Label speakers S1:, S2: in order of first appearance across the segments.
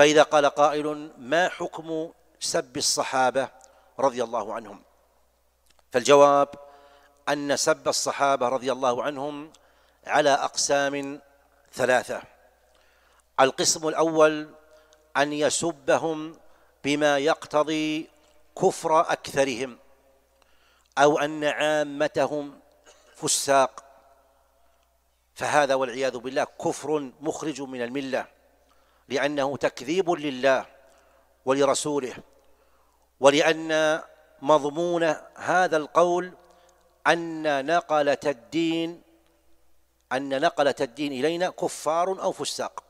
S1: فإذا قال قائل ما حكم سب الصحابة رضي الله عنهم فالجواب أن سب الصحابة رضي الله عنهم على أقسام ثلاثة القسم الأول أن يسبهم بما يقتضي كفر أكثرهم أو أن عامتهم فساق فهذا والعياذ بالله كفر مخرج من المله لأنه تكذيب لله ولرسوله ولأن مضمون هذا القول أن نقلة الدين أن نقلة الدين إلينا كفار أو فساق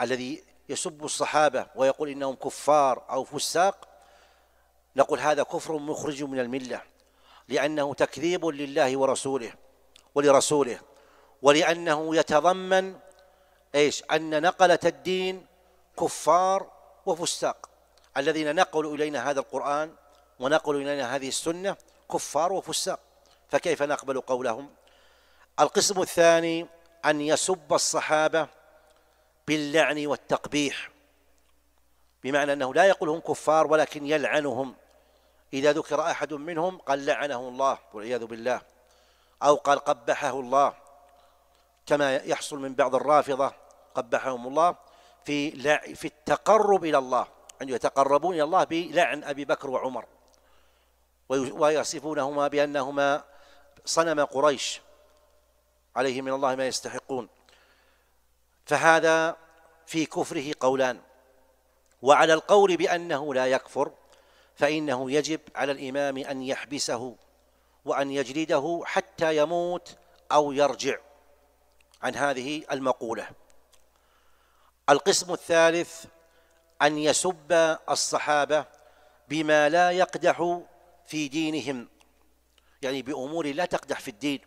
S1: الذي يسب الصحابة ويقول إنهم كفار أو فساق نقول هذا كفر مخرج من الملة لأنه تكذيب لله ورسوله ولرسوله ولأنه يتضمن ايش أن نقلة الدين كفار وفساق الذين نقلوا إلينا هذا القرآن ونقلوا إلينا هذه السنة كفار وفساق فكيف نقبل قولهم القسم الثاني أن يسب الصحابة باللعن والتقبيح بمعنى أنه لا يقول هم كفار ولكن يلعنهم إذا ذكر أحد منهم قال لعنه الله والعياذ بالله أو قال قبحه الله كما يحصل من بعض الرافضة قبحهم الله في في التقرب إلى الله أن يعني يتقربون إلى الله بلعن أبي بكر وعمر ويصفونهما بأنهما صنم قريش عليه من الله ما يستحقون فهذا في كفره قولان وعلى القول بأنه لا يكفر فإنه يجب على الإمام أن يحبسه وأن يجلده حتى يموت أو يرجع عن هذه المقولة القسم الثالث أن يسب الصحابة بما لا يقدح في دينهم يعني بأمور لا تقدح في الدين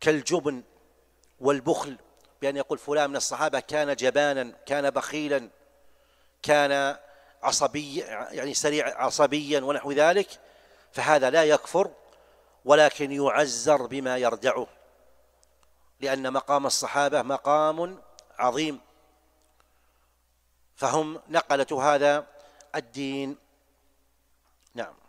S1: كالجبن والبخل بأن يقول فلان من الصحابة كان جبانا كان بخيلا كان عصبي يعني سريع عصبيا ونحو ذلك فهذا لا يكفر ولكن يعزر بما يردعه لأن مقام الصحابة مقام عظيم فهم نقلة هذا الدين نعم